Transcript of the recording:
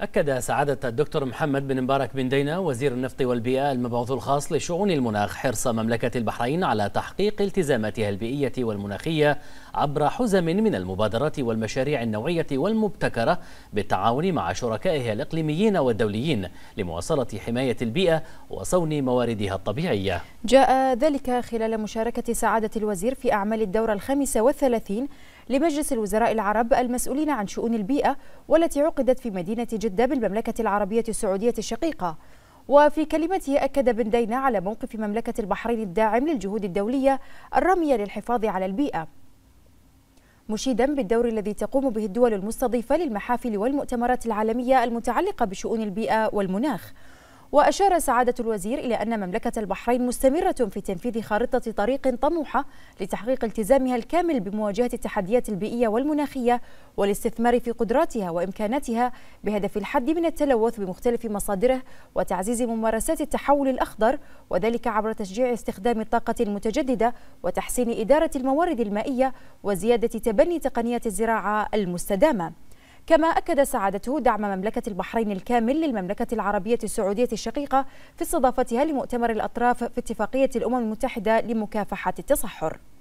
أكد سعادة الدكتور محمد بن مبارك بن دينا وزير النفط والبيئة المبعوث الخاص لشؤون المناخ حرص مملكة البحرين على تحقيق التزاماتها البيئية والمناخية عبر حزم من المبادرات والمشاريع النوعية والمبتكرة بالتعاون مع شركائها الإقليميين والدوليين لمواصلة حماية البيئة وصون مواردها الطبيعية جاء ذلك خلال مشاركة سعادة الوزير في أعمال الدورة الخامسة والثلاثين لمجلس الوزراء العرب المسؤولين عن شؤون البيئة والتي عقدت في مدينة جدة بالمملكة العربية السعودية الشقيقة وفي كلمته أكد بن دينا على موقف مملكة البحرين الداعم للجهود الدولية الرامية للحفاظ على البيئة مشيدا بالدور الذي تقوم به الدول المستضيفة للمحافل والمؤتمرات العالمية المتعلقة بشؤون البيئة والمناخ وأشار سعادة الوزير إلى أن مملكة البحرين مستمرة في تنفيذ خارطة طريق طموحة لتحقيق التزامها الكامل بمواجهة التحديات البيئية والمناخية والاستثمار في قدراتها وإمكاناتها بهدف الحد من التلوث بمختلف مصادره وتعزيز ممارسات التحول الأخضر وذلك عبر تشجيع استخدام الطاقة المتجددة وتحسين إدارة الموارد المائية وزيادة تبني تقنيات الزراعة المستدامة كما أكد سعادته دعم مملكة البحرين الكامل للمملكة العربية السعودية الشقيقة في استضافتها لمؤتمر الأطراف في اتفاقية الأمم المتحدة لمكافحة التصحر